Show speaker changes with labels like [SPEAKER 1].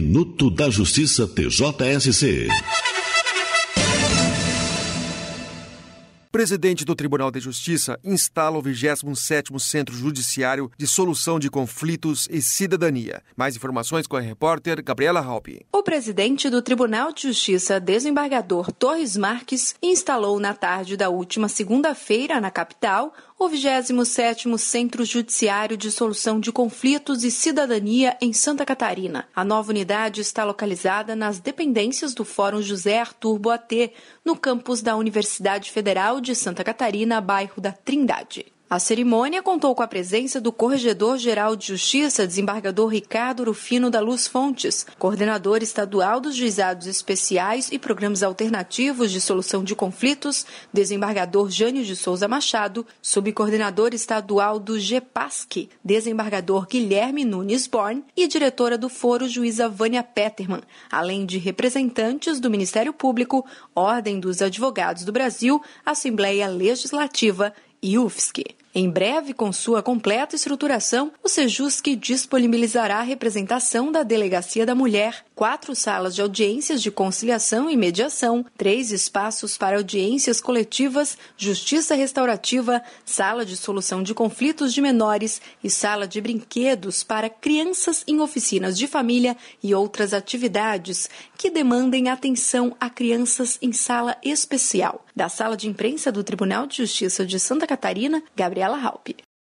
[SPEAKER 1] Minuto da Justiça TJSC. presidente do Tribunal de Justiça instala o 27º Centro Judiciário de Solução de Conflitos e Cidadania. Mais informações com a repórter Gabriela Halpe.
[SPEAKER 2] O presidente do Tribunal de Justiça, desembargador Torres Marques, instalou na tarde da última segunda-feira na capital o 27º Centro Judiciário de Solução de Conflitos e Cidadania em Santa Catarina. A nova unidade está localizada nas dependências do Fórum José Artur Boatê, no campus da Universidade Federal de Santa Catarina, bairro da Trindade. A cerimônia contou com a presença do Corregedor-Geral de Justiça, desembargador Ricardo Rufino da Luz Fontes, coordenador estadual dos Juizados Especiais e Programas Alternativos de Solução de Conflitos, desembargador Jânio de Souza Machado, subcoordenador estadual do GEPASC, desembargador Guilherme Nunes Born e diretora do Foro Juíza Vânia Peterman, além de representantes do Ministério Público, Ordem dos Advogados do Brasil, Assembleia Legislativa e UFSC. Em breve, com sua completa estruturação, o Sejusc disponibilizará a representação da Delegacia da Mulher, quatro salas de audiências de conciliação e mediação, três espaços para audiências coletivas, justiça restaurativa, sala de solução de conflitos de menores e sala de brinquedos para crianças em oficinas de família e outras atividades que demandem atenção a crianças em sala especial. Da sala de imprensa do Tribunal de Justiça de Santa Catarina, Gabriel Gabriela Halpe.